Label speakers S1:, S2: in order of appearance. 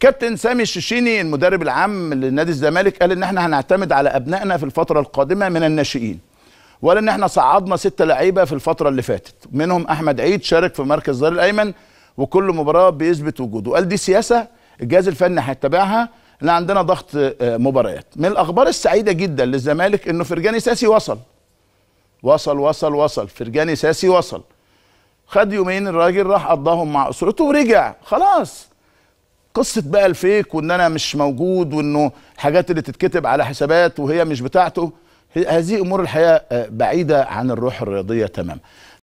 S1: كابتن سامي الشيشيني المدرب العام لنادي الزمالك قال ان احنا هنعتمد على ابنائنا في الفتره القادمه من الناشئين ولا ان احنا صعدنا ستة لعيبه في الفتره اللي فاتت منهم احمد عيد شارك في مركز الظهير الايمن وكل مباراه بيثبت وجوده قال دي سياسه الجهاز الفني هيتبعها ان عندنا ضغط آه، مباريات من الاخبار السعيده جدا للزمالك انه فرجاني ساسي وصل وصل وصل وصل فرجاني ساسي وصل خد يومين الراجل راح قضاهم مع اسرته ورجع خلاص قصه بقى الفيك وان انا مش موجود وانه الحاجات اللي تتكتب على حسابات وهي مش بتاعته هذه امور الحياة آه، بعيده عن الروح الرياضيه تماما